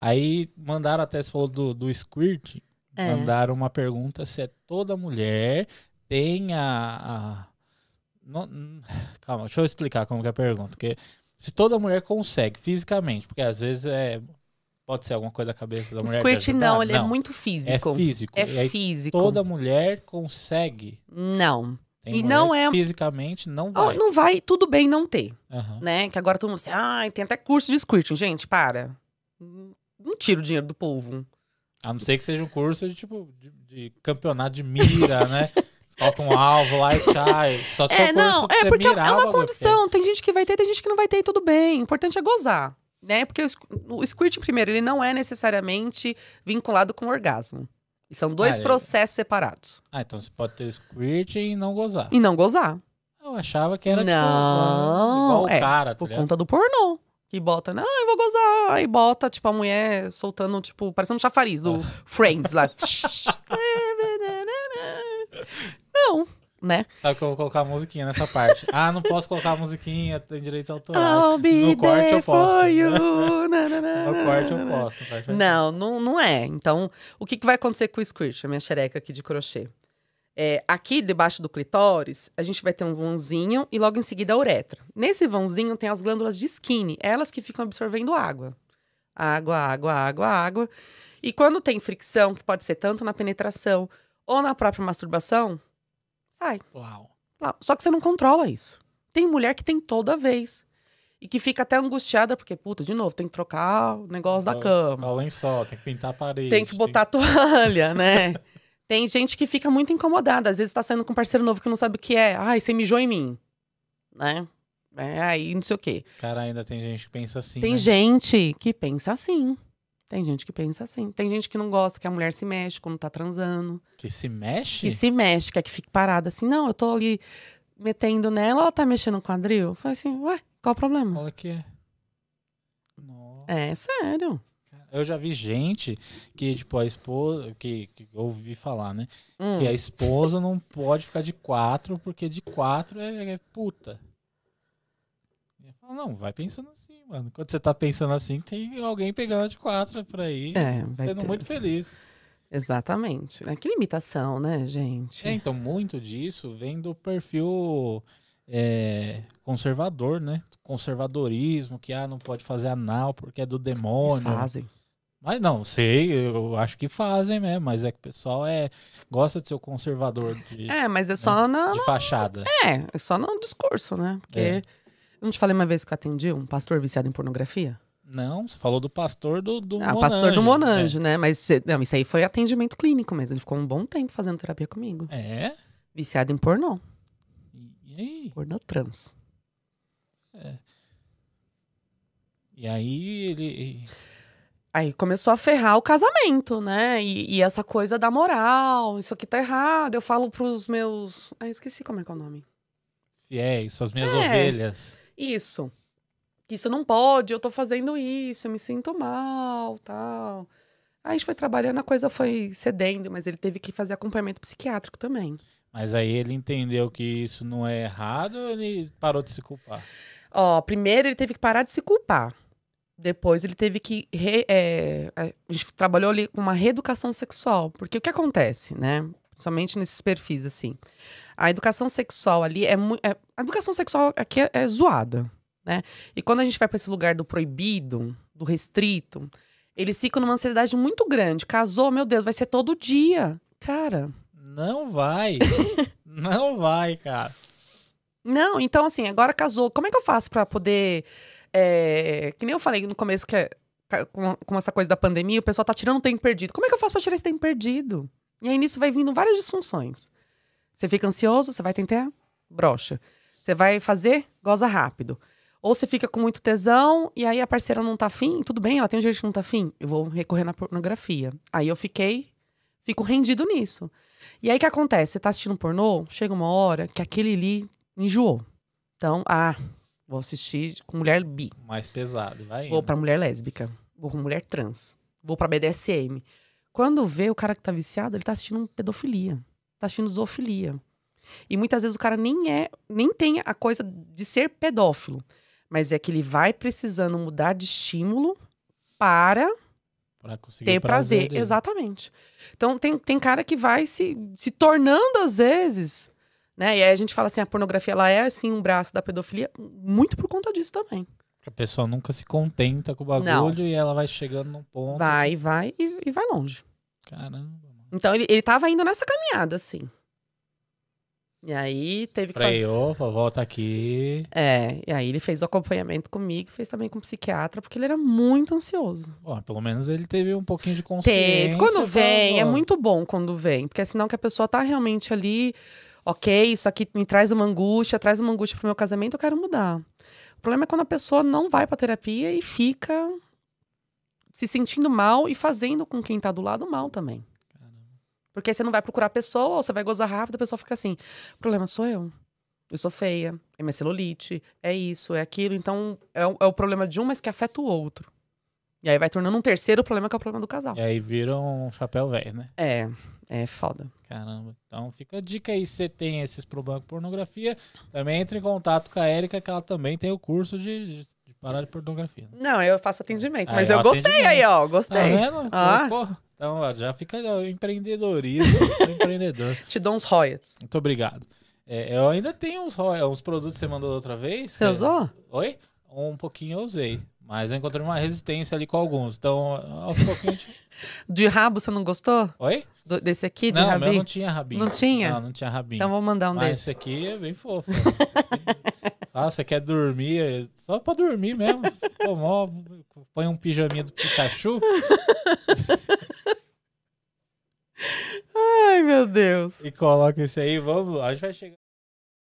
Aí mandaram até, você falou do, do squirt, é. mandaram uma pergunta se é toda mulher tem a... a... Não, calma, deixa eu explicar como que é a pergunta. Porque se toda mulher consegue fisicamente, porque às vezes é pode ser alguma coisa da cabeça da mulher. Squirt não, ele é não. é muito físico. É físico. É físico. Toda mulher consegue. Não. Tem e não é fisicamente não vai. Não vai, tudo bem não ter, uhum. né? Que agora todo mundo assim, ah, tem até curso de squirting, gente, para não tira o dinheiro do povo. A não ser que seja um curso de tipo de, de campeonato de mira, né? Falta um alvo lá e tchai. Só se é, for não, é porque é uma condição. Tem gente que vai ter, tem gente que não vai ter e tudo bem. O importante é gozar, né? Porque o, o squirt, primeiro, ele não é necessariamente vinculado com orgasmo. E são dois ah, é. processos é... separados. Ah, então você pode ter squirt e não gozar. E não gozar. Eu achava que era tipo, não, tipo, igual é, cara. Tá por ligado? conta do pornô. Que bota, não, eu vou gozar. aí bota, tipo, a mulher soltando, tipo, parecendo um chafariz do ah. Friends lá. não, né? Sabe que eu vou colocar a musiquinha nessa parte. ah, não posso colocar a musiquinha, tem direito autoral. No corte eu posso. no corte eu posso. Não, não, não é. Então, o que, que vai acontecer com o Squirt, a minha xereca aqui de crochê? É, aqui debaixo do clitóris, a gente vai ter um vãozinho e logo em seguida a uretra. Nesse vãozinho tem as glândulas de skin, elas que ficam absorvendo água. Água, água, água, água. E quando tem fricção, que pode ser tanto na penetração ou na própria masturbação, sai. Uau. Só que você não controla isso. Tem mulher que tem toda vez. E que fica até angustiada, porque, puta, de novo, tem que trocar o negócio da cama. O lençol, tem que pintar a parede. Tem que botar tem... a toalha, né? Tem gente que fica muito incomodada. Às vezes tá saindo com um parceiro novo que não sabe o que é. Ai, você mijou em mim. Né? É, aí não sei o quê. Cara, ainda tem gente que pensa assim. Tem né? gente que pensa assim. Tem gente que pensa assim. Tem gente que não gosta que a mulher se mexe quando tá transando. Que se mexe? Que se mexe, quer que fique parada assim. Não, eu tô ali metendo nela, ela tá mexendo no quadril. Fala assim, ué, qual o problema? Qual é que é? Nossa. É, sério. Eu já vi gente que, tipo, a esposa. Que, que ouvi falar, né? Hum. Que a esposa não pode ficar de quatro, porque de quatro é, é puta. Eu falo, não, vai pensando assim, mano. Quando você tá pensando assim, tem alguém pegando de quatro por aí, é, sendo ter. muito feliz. Exatamente. É que limitação, né, gente? É, então, muito disso vem do perfil é, conservador, né? Conservadorismo, que ah, não pode fazer anal porque é do demônio. Eles fazem. Mas não, sei, eu acho que fazem mesmo, mas é que o pessoal é, gosta de ser o conservador de, É, mas é né, só né, na. De fachada. É, é só no discurso, né? Porque. É. Eu não te falei uma vez que eu atendi um pastor viciado em pornografia? Não, você falou do pastor do, do ah, Monange. pastor do Monange, é. né? Mas não, isso aí foi atendimento clínico mesmo. Ele ficou um bom tempo fazendo terapia comigo. É? Viciado em pornô. E aí? Pornô trans. É. E aí ele... Aí começou a ferrar o casamento, né? E, e, essa coisa da moral, isso aqui tá errado. Eu falo pros meus. Ah, esqueci como é que é o nome. Fiéis, suas minhas é, ovelhas. Isso. Isso não pode, eu tô fazendo isso, eu me sinto mal, tal. Aí a gente foi trabalhando, a coisa foi cedendo, mas ele teve que fazer acompanhamento psiquiátrico também. Mas aí ele entendeu que isso não é errado ele parou de se culpar? Ó, primeiro ele teve que parar de se culpar depois ele teve que. Re, é, a gente trabalhou ali com uma reeducação sexual. Porque o que acontece, né? Somente nesses perfis, assim. A educação sexual ali é muito. É, a educação sexual aqui é, é, zoada, né? E quando a gente vai para esse lugar do proibido, do restrito, eles ficam numa ansiedade muito grande. Casou, meu Deus, vai ser todo dia. Cara. Não vai. não vai, cara. Não, então assim, agora casou. Como é que eu faço para poder é, que nem eu falei no começo que é, com, com, essa coisa da pandemia, o pessoal tá tirando tempo perdido. Como é que eu faço pra tirar esse tempo perdido? E aí nisso vai vindo várias disfunções. Você fica ansioso, você vai tentar, brocha. Você vai fazer, goza rápido. Ou você fica com muito tesão e aí a parceira não tá afim, tudo bem, ela tem um jeito que não tá afim, eu vou recorrer na pornografia. Aí eu fiquei, fico rendido nisso. E aí o que acontece? Você tá assistindo pornô, chega uma hora que aquele ali enjoou. Então, ah, Vou assistir com mulher bi. Mais pesado, vai. Indo. Vou pra mulher lésbica. Vou com mulher trans. Vou pra BDSM. Quando vê o cara que tá viciado, ele tá assistindo pedofilia. Tá assistindo zoofilia. E muitas vezes o cara nem é, nem tem a coisa de ser pedófilo. Mas é que ele vai precisando mudar de estímulo para ter prazer. prazer. Exatamente. Então tem, tem cara que vai se, se tornando, às vezes, né? E aí a gente fala assim, a pornografia ela é assim um braço da pedofilia, muito por conta disso também. A pessoa nunca se contenta com o bagulho Não. e ela vai chegando num ponto. Vai, vai e, e vai longe. Caramba. Mano. Então ele, ele tava indo nessa caminhada, assim. E aí teve que. Freou, fazer... volta aqui. É, e aí ele fez o acompanhamento comigo, fez também com o psiquiatra, porque ele era muito ansioso. Bom, pelo menos ele teve um pouquinho de consciência. Teve. Quando vem, é muito bom quando vem, porque é sinal que a pessoa tá realmente ali ok, isso aqui me traz uma angústia, traz uma angústia pro meu casamento, eu quero mudar. O problema é quando a pessoa não vai pra terapia e fica se sentindo mal e fazendo com quem tá do lado mal também. Porque você não vai procurar a pessoa, ou você vai gozar rápido, a pessoa fica assim: o problema sou eu. Eu sou feia, é minha celulite, é isso, é aquilo. Então, é, é o problema de um, mas que afeta o outro. E aí vai tornando um terceiro problema, que é o problema do casal. E aí vira um chapéu velho, né? É, é foda. Caramba. Então fica a dica aí, se você tem esses problemas com pornografia, também entre em contato com a Érica, que ela também tem o curso de, de parar de pornografia. Né? Não, eu faço atendimento, aí, ah, mas é eu gostei aí, ó, gostei. Tá vendo? Ah. Pô, então ó, já fica ó, empreendedorismo, sou empreendedor. Te dou uns royalties. Muito obrigado. É, eu ainda tenho uns, uns produtos que você mandou outra vez. Você é... usou? Oi? Um pouquinho eu usei. Mas eu encontrei uma resistência ali com alguns. Então, aos pouquinhos. de rabo, você não gostou? Oi? Do, desse aqui, de não, rabinho? Não, não tinha rabinho. Não tinha? Não, não tinha rabinho. Então vou mandar um Mas desse. esse aqui é bem fofo. ah, você quer dormir? Só pra dormir mesmo. Pô, mó, põe um pijaminha do Pikachu. Ai, meu Deus. E coloca esse aí, vamos. A gente vai chegar.